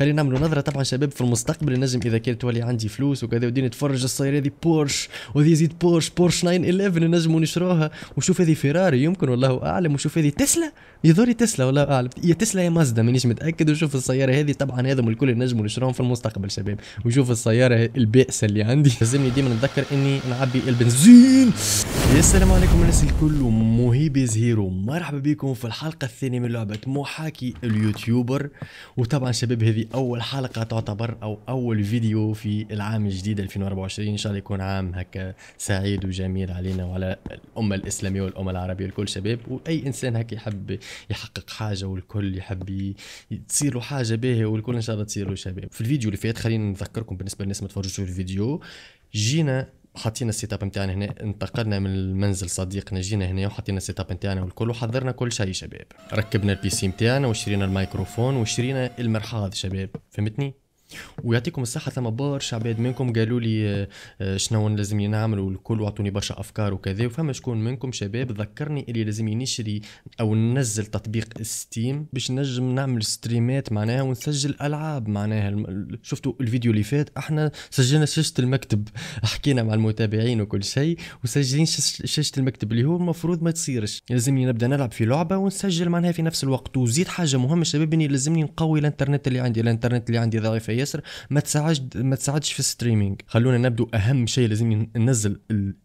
خلينا نعملوا نظره طبعا شباب في المستقبل النجم اذا كانت تولي عندي فلوس وكذا ودي نتفرج الصايره هذه بورش وهذه زيد بورش بورش 911 نجموا نشروها وشوف هذه فيراري يمكن والله اعلم وشوف هذه تسلا يظهر تسلا والله اعلم يا تسلا يا مازدا مانيش متاكد وشوف السياره هذه طبعا هذا الكل نجموا نشروهم في المستقبل شباب وشوف السياره البائسه اللي عندي لازمني ديما نتذكر اني نعبي البنزين السلام عليكم الناس الكل ومهيبي زهيرو مرحبا بكم في الحلقه الثانيه من لعبه محاكي اليوتيوبر وطبعا شباب هذه اول حلقه تعتبر او اول فيديو في العام الجديد 2024 ان شاء الله يكون عام هكا سعيد وجميل علينا وعلى الامه الاسلاميه والامه العربيه الكل شباب واي انسان هكا يحب يحقق حاجه والكل يحب تصير له حاجه باهيه والكل ان شاء الله تصير له شباب في الفيديو اللي فات خلينا نذكركم بالنسبه للناس ما تفرجوا الفيديو جينا حطينا السيت اب نتاعنا هنا انتقلنا من المنزل صديقنا جينا هنا وحطينا السيت اب نتاعنا والكل وحضرنا كل شيء شباب ركبنا البي سي نتاعنا وشرينا الميكروفون وشرينا المرحاض شباب فهمتني ويعطيكم الصحة ثم برشا عباد منكم قالوا لي آه، آه، شنو لازم نعمل والكل وعطوني برشا أفكار وكذا وفما شكون منكم شباب ذكرني اللي لازمني نشري أو ننزل تطبيق ستيم باش نجم نعمل ستريمات معناها ونسجل ألعاب معناها شفتوا الفيديو اللي فات احنا سجلنا شاشة المكتب حكينا مع المتابعين وكل شيء وسجلين شاشة المكتب اللي هو المفروض ما تصيرش لازمني نبدا نلعب في لعبة ونسجل معناها في نفس الوقت وزيد حاجة مهمة شباب اني لازمني نقوي الانترنت اللي عندي الانترنت اللي عندي ضعيف ياسر ما تساعدش ما تساعدش في الستريمينج خلونا نبدو اهم شيء لازم ننزل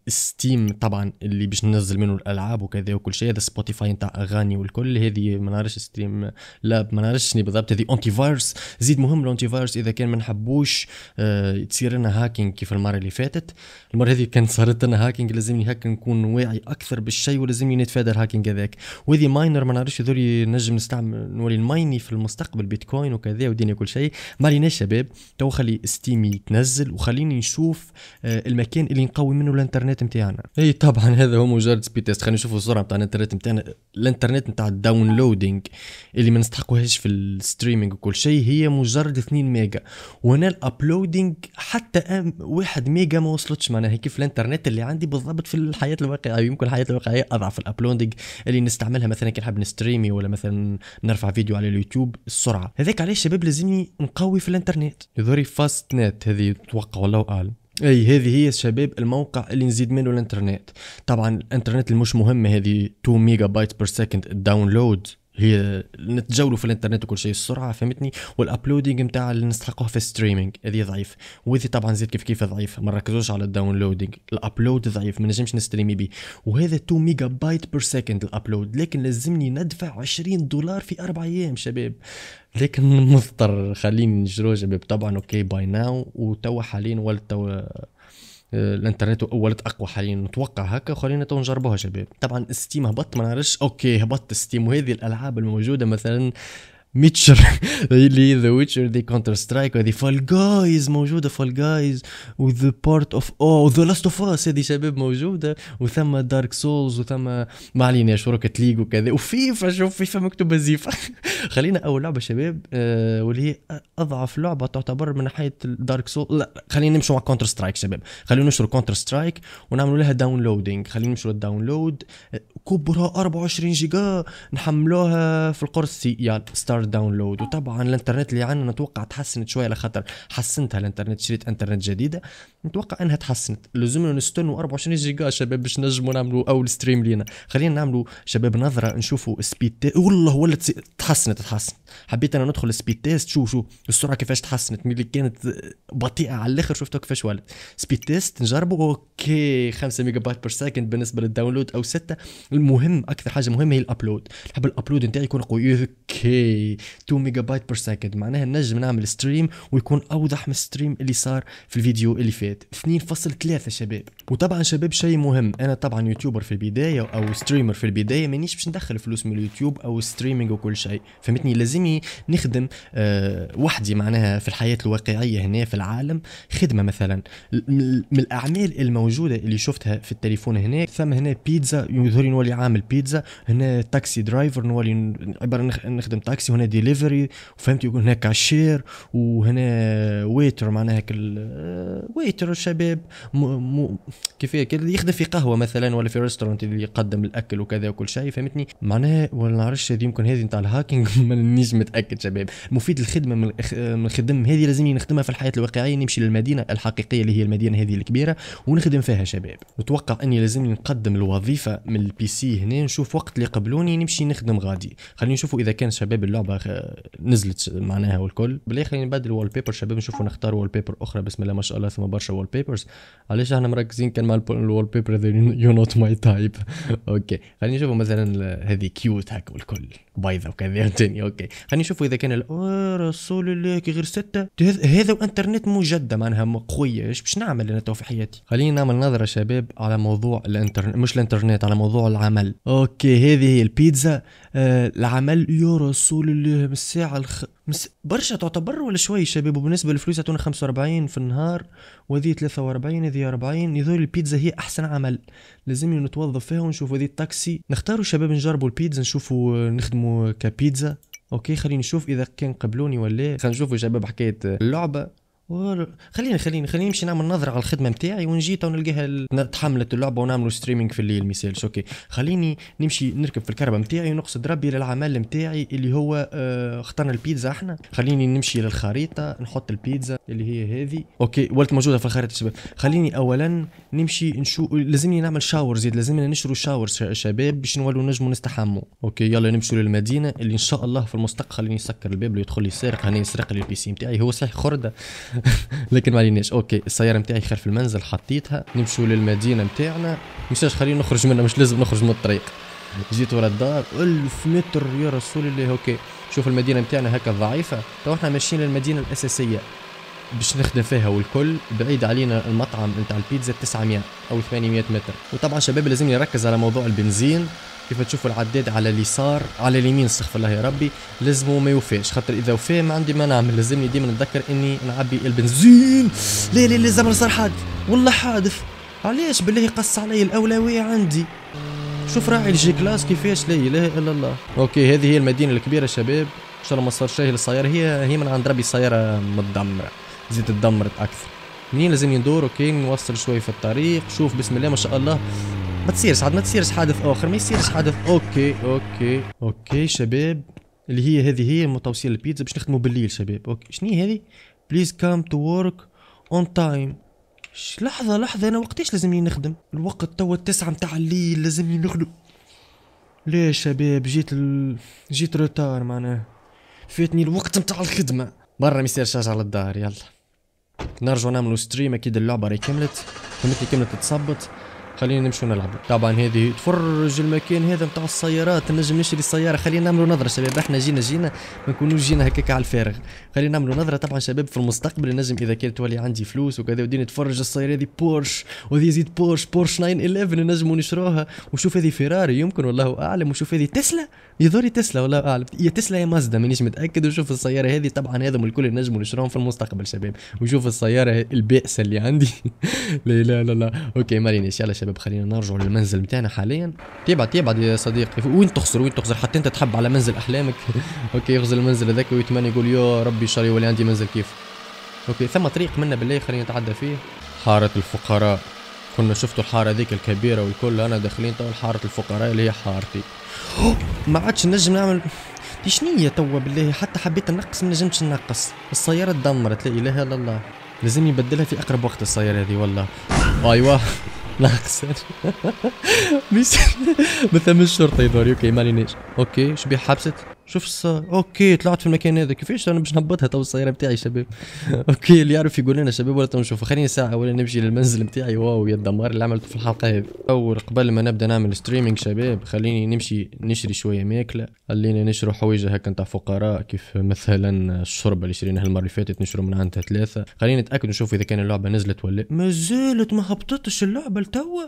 الستيم طبعا اللي باش ننزل منه الالعاب وكذا وكل شيء هذا سبوتيفاي نتاع اغاني والكل هذه ما نعرفش ستريم لا ما نعرفش شنو بالضبط هذه اونتي فايروس زيد مهم الانتي فايروس اذا كان ما نحبوش اه تصير لنا هاكينج كيف المره اللي فاتت المره هذه كان صارت لنا هاكينج لازمني هاك نكون واعي اكثر بالشيء ولازمني نتفادى الهاكينج هذاك وهذه ماينر ما نعرفش هذول نجم نستعمل نولي المايني في المستقبل بيتكوين وكذا وديني كل شيء ما عليناش شباب تو خلي ستيم يتنزل وخليني نشوف آه، المكان اللي نقوي منه الانترنت نتاعنا اي طبعا هذا هو مجرد سبيد تيست خلينا نشوفوا السرعه نتاع الانترنت نتاعنا الانترنت نتاع الداونلودينغ اللي ما نستحقوهاش في الستريمينغ وكل شيء هي مجرد 2 ميجا وهنا الابلودينغ حتى 1 ميجا ما وصلتش معناها كيف الانترنت اللي عندي بالضبط في الحياه الواقعيه يمكن الحياه الواقعيه اضعف الابلودينغ اللي نستعملها مثلا كي نحب نستريمي ولا مثلا نرفع فيديو على اليوتيوب السرعه هذاك علاش شباب لازمني نقوي في الانترنت الانترنت يظهري فاست نت هذه توقع ولو قال اي هذه هي الشباب الموقع اللي نزيد منه الانترنت طبعا الانترنت المش مهمه هذه 2 ميجا بايت بير سكند الداونلود هي نتجولوا في الانترنت وكل شيء السرعه فهمتني والابلودينغ نتاع اللي نستحقوه في الستريمينغ هذه ضعيف وهذه طبعا زيد كيف كيف ضعيف ما نركزوش على الداونلودينغ الابلود ضعيف ما نجمش نستريمي به وهذا 2 ميجا بايت بير سكند الابلود لكن لازمني ندفع 20 دولار في اربع ايام شباب لكن مضطر خليني نجرو شباب طبعا اوكي باي ناو وتوا حاليا ولا توا آه، الانترنت وولت اقوى حاليا نتوقع هكا وخلينا تو نجربوها شباب طبعا ستيم هبط ما نعرفش اوكي هبط ستيم وهذه الالعاب الموجوده مثلا ميتشر اللي هي ذا ويتشر دي كونتر سترايك وهذه فال جايز موجوده فال جايز وذا بارت اوف او ذا لاست اوف اس هذه شباب موجوده وثم دارك سولز وثم ما علينا شركه ليج وكذا وفيفا شوف فيفا مكتوبه زيفا خلينا اول لعبه شباب آه واللي هي اضعف لعبه تعتبر من ناحيه دارك سولز لا خلينا نمشوا مع كونتر سترايك شباب خلينا نشروا كونتر سترايك ونعملوا لها داونلودينج خلينا نمشوا للداونلود كبرها 24 جيجا نحملوها في القرص يعني ستار داونلود وطبعا الانترنت اللي عندنا نتوقع تحسنت شويه على خاطر حسنتها الانترنت شريت انترنت جديده نتوقع انها تحسنت لازمنا نستنوا 24 جيجا شباب باش نجموا نعملوا اول ستريم لينا خلينا نعملوا شباب نظره نشوفوا سبيد تي والله ولا تحسنت تحسنت حبيت انا ندخل سبيد تيست شوف شوف السرعه كيفاش تحسنت ملي كانت بطيئه على الاخر شفتها كيفاش ولات سبيد تيست نجربوا اوكي 5 ميجا بايت بير سكند بالنسبه للداونلود او 6 المهم اكثر حاجه مهمه هي الابلود نحب الابلود نتاعي يكون قوي اوكي 2 ميجا بايت بير سكند معناها نجم نعمل ستريم ويكون اوضح من الستريم اللي صار في الفيديو اللي فات 2.3 شباب وطبعا شباب شيء مهم انا طبعا يوتيوبر في البدايه او ستريمر في البدايه مانيش باش ندخل فلوس من اليوتيوب او ستريمينج وكل شيء فهمتني لازمني نخدم أه وحدي معناها في الحياه الواقعيه هنا في العالم خدمه مثلا من الاعمال الموجوده اللي شفتها في التليفون هنا ثم هنا بيتزا يظهر نولي عامل بيتزا هنا تاكسي درايفر نولي عباره نخدم تاكسي وهنا ديليفري وفهمت يقول هنا كاشير وهنا ويتر معناها هيك ويتر الشباب كيف اللي يخدم في قهوه مثلا ولا في ريستورانت اللي يقدم الاكل وكذا وكل شيء فهمتني معناها ولا نعرفش هذه يمكن هذه نتاع الهاكينج مانيش متاكد شباب مفيد الخدمه من الخدم هذه لازمني نخدمها في الحياه الواقعيه نمشي للمدينه الحقيقيه اللي هي المدينه هذه الكبيره ونخدم فيها شباب وتوقع اني لازمني نقدم الوظيفه من البي سي هنا نشوف وقت اللي قبلوني نمشي نخدم غادي خلينا نشوفوا اذا كان شباب اللعبه نزلت معناها والكل بلي خلينا نبدل وول بيبر شباب نشوفوا نختار وول بيبر اخرى بسم الله ما شاء الله ثم برشا وول بيبرز علاش احنا مركزين كان مع الوول بيبر هذا يو نوت ماي تايب اوكي خلينا نشوفوا مثلا هذه كيوت هكا والكل بايظه وكذا تاني اوكي خلينا نشوفوا اذا كان رسول الله كي غير ستة هذا وانترنت مجدة معناها قوية ايش باش نعمل انا تو في حياتي خلينا نعمل نظرة شباب على موضوع الانترنت مش الانترنت على موضوع العالم العمل اوكي هذه هي البيتزا آه العمل يا رسول الله من الساعه الخ... مس... برشا تعتبر ولا شوي شباب وبالنسبه للفلوس يعطونا 45 في النهار وهذه 43 هذه 40 يظهر البيتزا هي احسن عمل لازم نتوظف فيها ونشوف هذه التاكسي نختاروا شباب نجربوا البيتزا نشوفوا آه، نخدموا كبيتزا اوكي خليني نشوف اذا كان قبلوني ولا خلينا نشوفوا شباب حكايه اللعبه خليني خليني خليني نمشي نعمل نظره على الخدمه نتاعي ونجي تو نلقاها تحملت اللعبه ونعملوا ستريمينغ في الليل مثال اوكي خليني نمشي نركب في الكهرباء نتاعي ونقصد ربي للعمل نتاعي اللي هو آه اخترنا البيتزا احنا خليني نمشي للخريطه نحط البيتزا اللي هي هذه اوكي ولت موجوده في الخريطه شباب خليني اولا نمشي نشو لازمني نعمل شاور زيد لازمنا نشرو شاور شباب باش نولوا نجموا نستحموا اوكي يلا نمشوا للمدينه اللي ان شاء الله في المستقبل خليني نسكر الباب اللي يدخل لي سارق هاني نسرق لي البي نتاعي هو صحيح خرده لكن ما عليناش اوكي السياره نتاعي خلف المنزل حطيتها نمشوا للمدينه نتاعنا مشاش خلينا نخرج منها مش لازم نخرج من الطريق جيت ورا الدار ألف متر يا رسول الله اوكي شوف المدينه نتاعنا هكا ضعيفه تو احنا ماشيين للمدينه الاساسيه باش نخدم فيها والكل بعيد علينا المطعم نتاع البيتزا 900 او 800 متر وطبعا شباب لازم يركز على موضوع البنزين كيف تشوفوا العداد على اليسار على اليمين استغفر الله يا ربي لازم ما يوفاش خاطر اذا وفى ما عندي ما نعمل لازمني ديما نتذكر اني نعبي البنزين لا لا لا زمن صار حادث والله حادث علاش بالله قص علي الاولويه عندي شوف راعي الجي كلاس كيفاش لا اله الا الله اوكي هذه هي المدينه الكبيره شباب ان شاء الله ما صار شيء للسياره هي هي من عند ربي السياره متدمره زيد تدمرت اكثر منين لازم ندور اوكي نوصل شوي في الطريق شوف بسم الله ما شاء الله ما تصيرش عاد ما تصيرش حادث اخر ما يصيرش حادث اوكي اوكي اوكي شباب اللي هي هذه هي توصيل البيتزا باش نخدموا بالليل شباب اوكي شنو هذه بليز كام تو ورك اون تايم لحظه لحظه انا وقتاش لازمني نخدم الوقت توا التسعة متاع الليل لازمني نخدم ليه شباب جيت ال... جيت روتار معناه فاتني الوقت متاع الخدمه برا ما يصيرش على الدار يلا نرجو نعملو ستريم اكيد اللعبه راهي كملت فهمتني كملت تصبط خلينا نمشي نلعبوا طبعا هذه تفرج المكان هذا نتاع السيارات نجم نشري سياره خلينا نعملوا نظره شباب احنا جينا جينا ما نكونوش جينا هكاك على الفارغ خلينا نعملوا نظره طبعا شباب في المستقبل نجم اذا كانت تولي عندي فلوس وكذا ودي نتفرج السياره هذه بورش وهذه زيد بورش بورش 911 نجموا نشروها وشوف هذه فيراري يمكن والله اعلم وشوف هذه تسلا يظهري تسلا والله اعلم يا تسلا يا مازدا مانيش متاكد وشوف السياره هذه طبعا هذا الكل نجموا نشروهم في المستقبل شباب وشوف السياره البائسه اللي عندي لا لا لا, لا. اوكي مارينيش يلا شباب شباب خلينا نرجع للمنزل بتاعنا حاليا تبعد طيب، تبعد طيب يا صديقي وين تخسر وين تخسر حتى انت تحب على منزل احلامك اوكي يخزر المنزل هذاك ويتمنى يقول يا ربي شري ولي عندي منزل كيف اوكي ثم طريق منا بالله خلينا نتعدى فيه حارة الفقراء كنا شفتوا الحاره ذيك الكبيره والكل انا داخلين تو حاره الفقراء اللي هي حارتي ما عادش نجم نعمل دي شنية توا بالله حتى حبيت نقص ما نجمتش نقص السياره تدمرت لا اله الا الله لازم يبدلها في اقرب وقت السياره هذه والله ايوه لا خسر مثل الشرطي دوري اوكي مالينيش اوكي شبيه حبست شوف الساعة اوكي طلعت في المكان هذا كيفاش انا باش نهبطها تو السياره بتاعي شباب اوكي اللي يعرف يقول لنا شباب ولا نشوف خليني ساعه ولا نمشي للمنزل بتاعي واو يا الدمار اللي عملته في الحلقه هذه اول قبل ما نبدا نعمل ستريمينج شباب خليني نمشي نشري شويه ماكله خلينا نشرو حوايج هكا نتاع فقراء كيف مثلا الشوربه اللي شريناها المره اللي فاتت نشرو من عندها ثلاثه خلينا نتاكد نشوف اذا كان اللعبه نزلت ولا ما زالت ما هبطتش اللعبه لتوا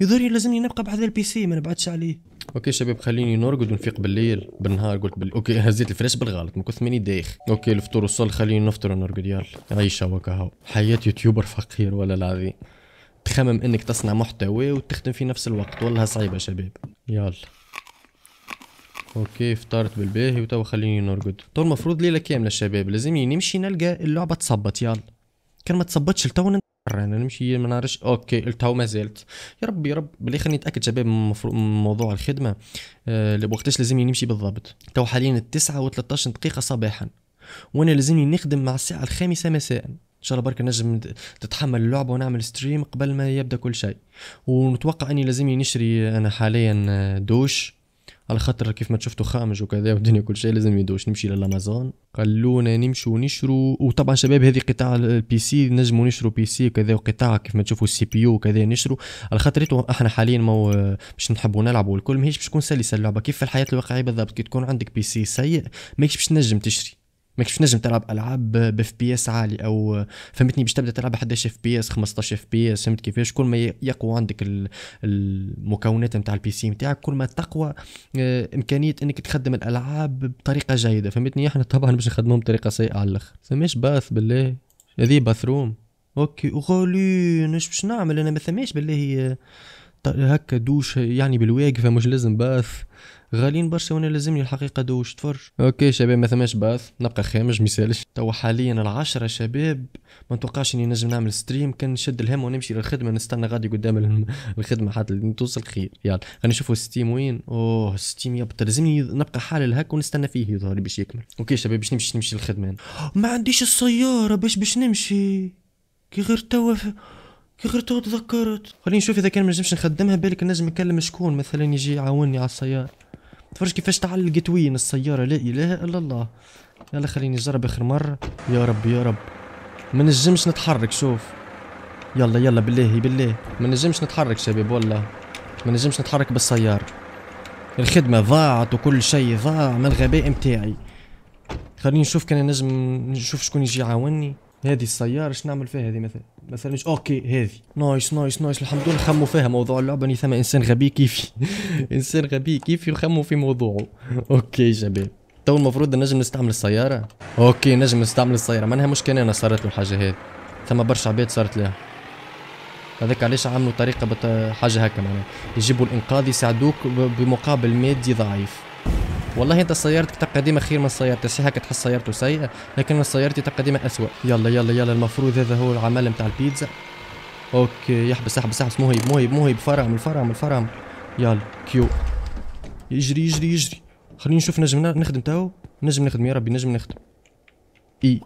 يظهر لازمني نبقى بحذا البي سي ما نبعدش عليه اوكي شباب خليني نرقد ونفيق بالليل بالنهار قلت بال... اوكي هزيت الفراش بالغلط ما كنت ماني دايخ اوكي الفطور وصل خليني نفطر ونرقد يلا عيشه وكهو حياه يوتيوبر فقير ولا العظيم تخمم انك تصنع محتوى وتخدم في نفس الوقت والله صعيبه شباب يلا اوكي فطرت بالباهي وتوا خليني نرقد تو المفروض ليله كامله شباب لازمني نمشي نلقى اللعبه تصبت يلا كان ما تصبتش لتو انا نمشي ما نعرفش اوكي قلت ما زالت يا ربي يا رب بلي خليني نتاكد شباب من موضوع الخدمه أه وقتاش لازمني نمشي بالضبط تو حاليا التسعة و 13 دقيقه صباحا وانا لازمني نخدم مع الساعه الخامسه مساء ان شاء الله برك نجم تتحمل اللعبه ونعمل ستريم قبل ما يبدا كل شيء ونتوقع اني لازمني نشري انا حاليا دوش على خاطر كيف ما شفتوا خامج وكذا والدنيا كل شيء لازم يدوش نمشي للامازون خلونا نمشوا نشروا وطبعا شباب هذه قطاع البي سي نجموا نشروا بي سي وكذا وقطاع كيف ما تشوفوا السي بي يو وكذا نشروا على خاطر احنا حاليا ما باش نحبوا نلعبوا الكل ماهيش باش تكون سلسه اللعبه كيف في الحياه الواقعيه بالضبط كي تكون عندك بي سي سيء ماكش باش تنجم تشري ما كيفاش نجم تلعب العاب ب اف بي اس عالي او فهمتني باش تبدا تلعب 11 اف بي اس 15 اف بي اس فهمت كيفاش كل ما يقوى عندك المكونات نتاع البي سي نتاعك كل ما تقوى آه، امكانيه انك تخدم الالعاب بطريقه جيده فهمتني احنا طبعا باش نخدمهم بطريقه سيئه على الاخر فماش باث بالله هذه باثروم اوكي وغالي اش باش نعمل انا ما فماش بالله هكا دوش يعني بالواقفه مش لازم باث غاليين برشا وانا لازمني الحقيقه دوش تفرج اوكي شباب ما ثماش باث نبقى خامج ما يسالش توا حاليا العشرة شباب ما نتوقعش اني نجم نعمل ستريم كان نشد الهم ونمشي للخدمه نستنى غادي قدام الخدمه حتى توصل خير يلا غنشوفوا ستيم وين اوه ستيم يبط لازمني نبقى حال الهك ونستنى فيه يظهر باش يكمل اوكي شباب باش نمشي نمشي للخدمه ما عنديش السياره باش باش نمشي كي غير توا كي غير تو تذكرت خليني نشوف اذا كان ما نجمش نخدمها بالك نجم نكلم شكون مثلا يجي يعاوني على السياره تفرج كيفاش تعلق وين السيارة لا إله إلا الله يلا خليني نجرب آخر مرة يا رب يا رب ما نجمش نتحرك شوف يلا يلا بالله بالله ما نجمش نتحرك شباب والله ما نجمش نتحرك بالسيارة الخدمة ضاعت وكل شيء ضاع من الغباء متاعي خليني نشوف كان نجم نشوف شكون يجي يعاوني هذه السيارة اش نعمل فيها هذه مثلا مثلا مش اوكي هذه نايس نايس نايس الحمد لله خموا فيها موضوع اللعبة ني يعني ثم انسان غبي كيفي انسان غبي كيفي يخموا في موضوعه اوكي شباب تو المفروض نجم نستعمل السيارة اوكي نجم نستعمل السيارة معناها مش كان انا صارت له الحاجة هذه ثم برشا عباد صارت لها هذاك علاش عملوا طريقة حاجة هكا معناها يجيبوا الانقاذ يساعدوك بمقابل مادي ضعيف والله انت سيارتك تقديمه خير من سيارتي صحيح تحس سيارته سيئه لكن سيارتي تقديمه اسوء يلا يلا يلا المفروض هذا هو العمل نتاع البيتزا اوكي يحبس يحبس يحبس مهيب مهيب مهيب فرام الفرام الفرام يلا كيو يجري يجري يجري خليني نشوف نجم نخدم تاو نجم نخدم يا ربي نجم نخدم اي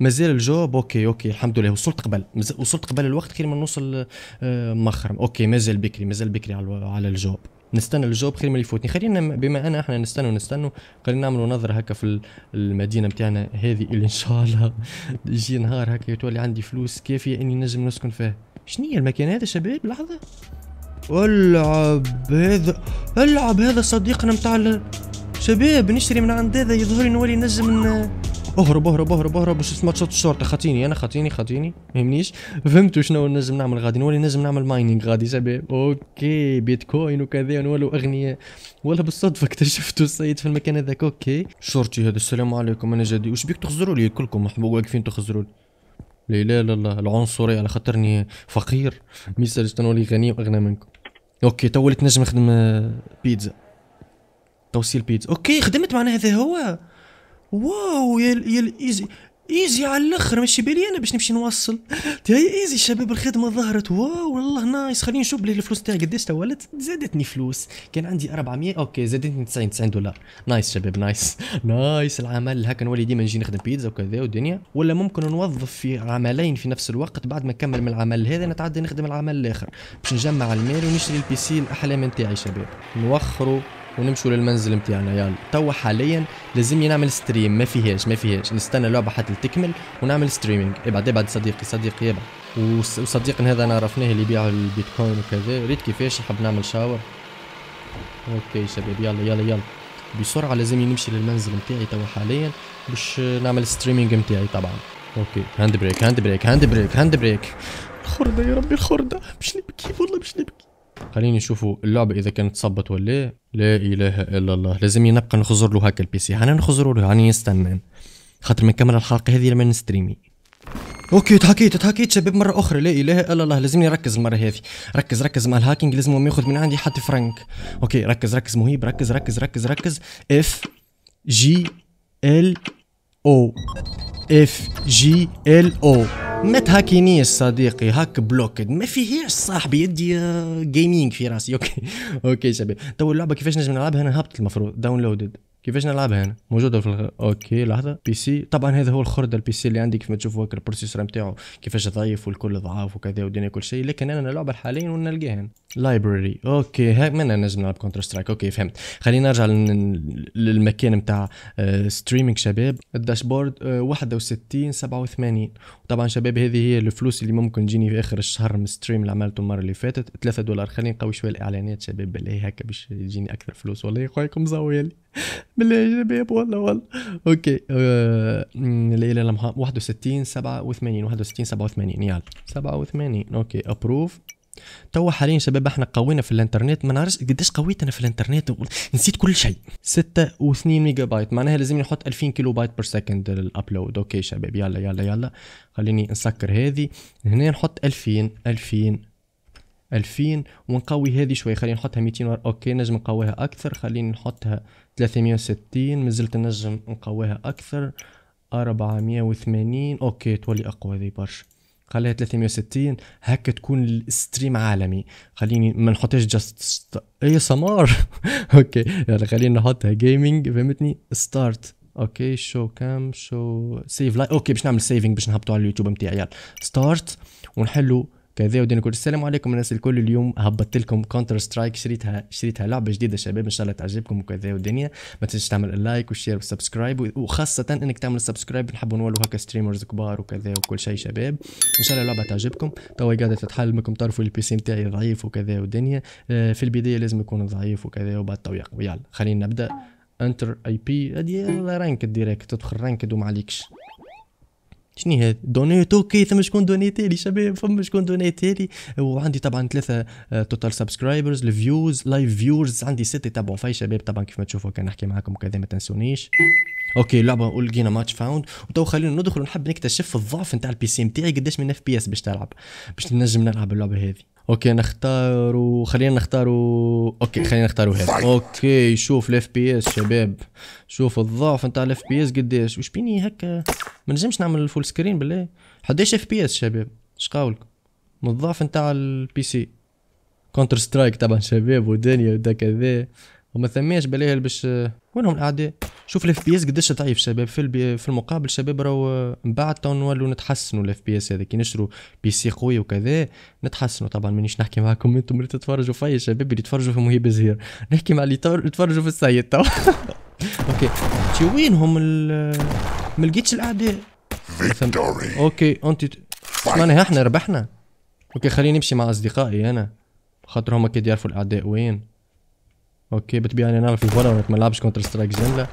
مازال الجوب اوكي اوكي الحمد لله وصلت قبل وصلت قبل الوقت خير ما نوصل آه، مخرم اوكي مازال بكري مازال بكري على الجوب نستنى الجواب خير ما يفوتني خلينا بما انا احنا نستنى ونستنى خلينا نعملوا نظره هكا في المدينه نتاعنا هذه اللي ان شاء الله يجي نهار هكا يتولي عندي فلوس كافيه اني نجم نسكن فيها شنو هي المكان هذا شباب لحظه العب هذا العب هذا صديقنا نتاع شباب نشري من عند هذا يظهر لي نولي نجم اهرب اهرب اهرب اهرب بس ما صوت الشرطه خاتيني انا خاتيني خاتيني ما يهمنيش فهمتوا شنو لازم نعمل غادي نولي لازم نعمل مايننج غادي شباب اوكي بيتكوين وكذا نولوا اغنياء ولا بالصدفه اكتشفتوا السيد في المكان هذاك اوكي شرطي هذا السلام عليكم انا جدي وش بيك تخزروا لي كلكم واقفين تخزروا لي لا لا لا لا العنصريه على خاطرني فقير ميسال تنولي غني واغنى منكم اوكي تو وليت نجم نخدم آه، بيتزا توصيل بيتزا اوكي خدمت معنا هذا هو واو يا يا ايزي ايزي على الاخر ماشي بالي انا باش نمشي نوصل هي ايزي شباب الخدمه ظهرت واو والله نايس خليني نشوف بلي الفلوس تاعي قداش تولت زادتني فلوس كان عندي 400 اوكي زادتني 90 90 دولار نايس شباب نايس نايس العمل هكا نولي ديما نجي نخدم بيتزا وكذا والدنيا ولا ممكن نوظف في عملين في نفس الوقت بعد ما نكمل من العمل هذا نتعدى نخدم العمل الاخر باش نجمع المال ونشري البيسي الاحلام تاعي شباب نوخروا ونمشوا للمنزل نتاعنا يلا توا حاليا لازمني نعمل ستريم ما فيهاش ما فيهاش نستنى اللعبه حتى تكمل ونعمل ستريمينج ابعد ابعد صديقي صديقي ابعد إيه وصديقنا هذا انا عرفناه اللي يبيع البيتكوين وكذا ريت كيفاش يحب نعمل شاور اوكي شباب يلا يلا يلا بسرعه لازمني نمشي للمنزل نتاعي توا حاليا باش نعمل ستريمينج نتاعي طبعا اوكي هاند بريك هاند بريك هاند بريك هاند بريك الخرده يا ربي الخرده باش نبكي والله باش نبكي خليني نشوفوا اللعبه اذا كانت صبت ولا لا اله الا الله لازم نبقى نخزر له هكا البي سي هاني نخزر له هاني نستنى خاطر من كمل الحلقه هذه لما نستريمي اوكي تحكيت تحكيت شباب مره اخرى لا اله الا الله لازمني نركز المره هذه ركز ركز مع الهاكينج لازم ما ياخذ من عندي حتى فرانك اوكي ركز ركز مهيب ركز ركز ركز ركز اف جي ال او اف جي ال او ما تهاكينيش صديقي هاك بلوكد ما فيهاش صاحبي يدي جيمنج في راسي اوكي اوكي شباب تو اللعبه كيفاش نجم نلعبها انا هبط المفروض داونلودد كيفاش نلعبها هنا موجوده في الغ... اوكي لحظه بي سي طبعا هذا هو الخرده البي سي اللي عندي كيف ما تشوفوا هكا البروسيسور نتاعو كيفاش ضعيف والكل ضعاف وكذا ودنيا كل شيء لكن انا نلعبها حاليا ونلقاها هنا لايبراري اوكي هاك من نجم نلعب كونتر سترايك اوكي فهمت خلينا نرجع للمكان نتاع ستريمينج آه، شباب الداشبورد 61 87 طبعا شباب هذه هي الفلوس اللي ممكن تجيني في اخر الشهر من ستريم اللي عملته المره اللي فاتت 3 دولار خلينا نقوي شويه الاعلانات شباب بالله هكا باش يجيني اكثر فلوس والله خويكم زويلي بالله شباب والله والله اوكي آه ليلى 61 87 61 87 يلا 87 اوكي ابروف تو حاليا شباب احنا قوينا في الانترنت ما نعرفش قداش قويت انا في الانترنت نسيت كل شيء و2 ميجا بايت معناها لازم نحط 2000 كيلو بايت بير سكند للابلود اوكي شباب يلا يلا يلا خليني نسكر هذه هنا نحط 2000 2000 2000 ونقوي هذه شويه خلينا نحطها 200 اوكي نجم نقويها اكثر خليني نحطها 360 مازلت نجم نقويها اكثر 480 اوكي تولي اقوى هذه برشا خليها 360 هكا تكون الستريم عالمي خليني ما نحطش جاست اي سمار اوكي يعني خلينا نحطها جيمنج فهمتني ستارت اوكي شو كام شو سيف لايك اوكي باش نعمل سيفينج باش نهبطوا على اليوتيوب نتاعي يلا ستارت ونحلوا كذا ودين نقول السلام عليكم الناس الكل اليوم هبطت لكم كونتر سترايك شريتها شريتها لعبه جديده شباب ان شاء الله تعجبكم وكذا والدنيا ما تنساش تعمل اللايك والشير والسبسكرايب وخاصه انك تعمل سبسكرايب نحبوا نولوا هكا ستريمرز كبار وكذا وكل شيء شباب ان شاء الله اللعبه تعجبكم توا قاعده تتحل منكم تعرفوا البي سي نتاعي ضعيف وكذا والدنيا آه، في البدايه لازم يكون ضعيف وكذا وبعد تو يقوي يلا خلينا نبدا انتر اي بي هذه رانكد ديريكت تدخل رانكد وما عليكش شنو هذه دونيت اوكي ثم شكون دونيتي لي شباب فما شكون دونيتي لي وعندي طبعا ثلاثه توتال سبسكرايبرز الفيوز لايف فيورز عندي ستة تابون في شباب طبعا كيف ما تشوفوا كان نحكي معاكم كذا ما تنسونيش اوكي لعبه لقينا ماتش فاوند وتو خلينا ندخل ونحب نكتشف الضعف نتاع البي سي نتاعي قداش من اف بي اس باش تلعب باش نجم نلعب اللعبه هذه اوكي نختار خلينا نختار اوكي خلينا نختار هذا اوكي شوف الاف بي اس شباب شوف الضعف نتاع الاف بي اس قداش وش بيني هكا ما نجمش نعمل الفول سكرين بالله حداش اف بي اس شباب اش قاولك من الضعف نتاع البي سي كونتر سترايك طبعا شباب ودنيا ودا كذا وما ثماش بلاها باش وينهم الاعداء شوف الاف بي اس قداش ضعيف شباب في البي... في المقابل شباب راهو من بعد تو نولوا نتحسنوا الاف بي اس هذا كي نشروا بي سي قوي وكذا نتحسنوا طبعا مانيش نحكي معكم انتم اللي تتفرجوا فيا شباب اللي تتفرجوا في مهيب زهير نحكي مع اللي تتفرجوا في السيد تو اوكي تي وينهم ال... ما لقيتش الاعداء اوكي انت معناها احنا ربحنا اوكي خليني نمشي مع اصدقائي انا خاطر هما كي يعرفوا الاعداء وين اوكي انا نعرف الفولا وانا ما نلعبش كونتر سترايك زين لا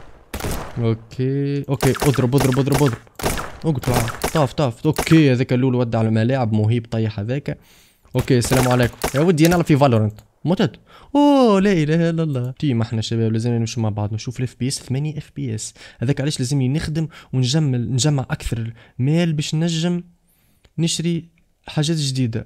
اوكي اوكي اضرب اضرب اضرب اضرب اقطع طاف طاف اوكي هذاك اللول ودع الملاعب مهيب طيح هذاك اوكي السلام عليكم يا ودي نلعب في فالورنت متت اوه لا اله الا الله تيم احنا شباب لازم نمشوا مع بعض نشوف الاف بي اس 8 اف بي اس هذاك علاش لازمني نخدم ونجمل نجمع اكثر مال باش نجم نشري حاجات جديده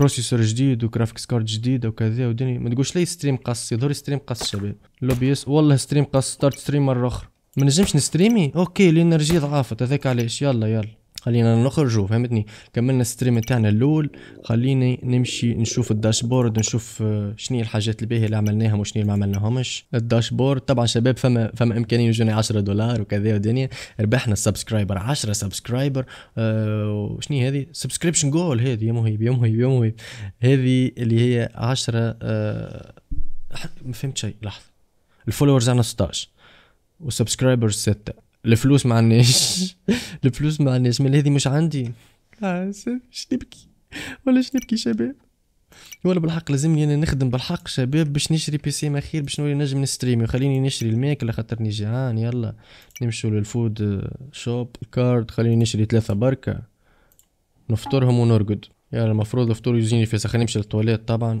بروسيسور جديد وجرافيكس كارد جديده وكذا ودني ما تقولش لي ستريم قص يظهر ستريم قص شباب لوبي اس والله ستريم قص ستارت ستريم مره اخرى ما نجمش نستريمي اوكي الانرجي ضعفت هذاك علاش يلا يلا خلينا نخرجوا فهمتني كملنا الستريم تاعنا الاول خليني نمشي نشوف الداشبورد نشوف آه، شنو الحاجات الباهيه اللي عملناها مش اللي ما عملناهمش الداشبورد طبعا شباب فما فما امكانيه يجوني 10 دولار وكذا ودنيا ربحنا السبسكرايبر 10 سبسكرايبر آه شنو هذه سبسكريبشن جول هذه يا مهيب يا مهيب يا مهيب هذه اللي هي 10 آه ما فهمت شيء لحظه الفولورز عندنا 16 والسبسكرايبرز 6 الفلوس ما عناش الفلوس ما عناش مال هذه مش عندي اش نبكي ولا اش نبكي شباب ولا بالحق لازمني انا نخدم بالحق شباب باش نشري بي ما خير باش نولي نجم نستريم خليني نشري الماكله خاطرني آه، يعني جيعان يلا نمشوا للفود شوب كارد خليني نشري ثلاثه بركه نفطرهم ونرقد يلا المفروض الفطور يجيني في خليني نمشي للتواليت طبعا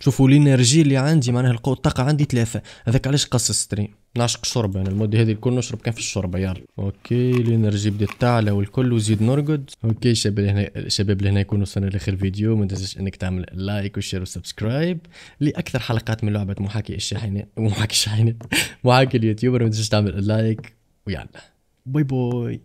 شوفوا الانرجي اللي عندي معناها القوه الطاقه عندي ثلاثه هذاك علاش قص ستريم نعشق الشرب انا يعني المده هذه الكل نشرب كان في الشربة يلا اوكي الانرجي بدات تعلى والكل وزيد نرقد اوكي الشباب هنا الشباب اللي هنا يكونوا وصلنا لاخر فيديو ما تنساش انك تعمل لايك وشير وسبسكرايب لاكثر حلقات من لعبه محاكي الشاحنات محاكي الشاحنات محاكي اليوتيوبر ما تنساش تعمل لايك ويلا باي باي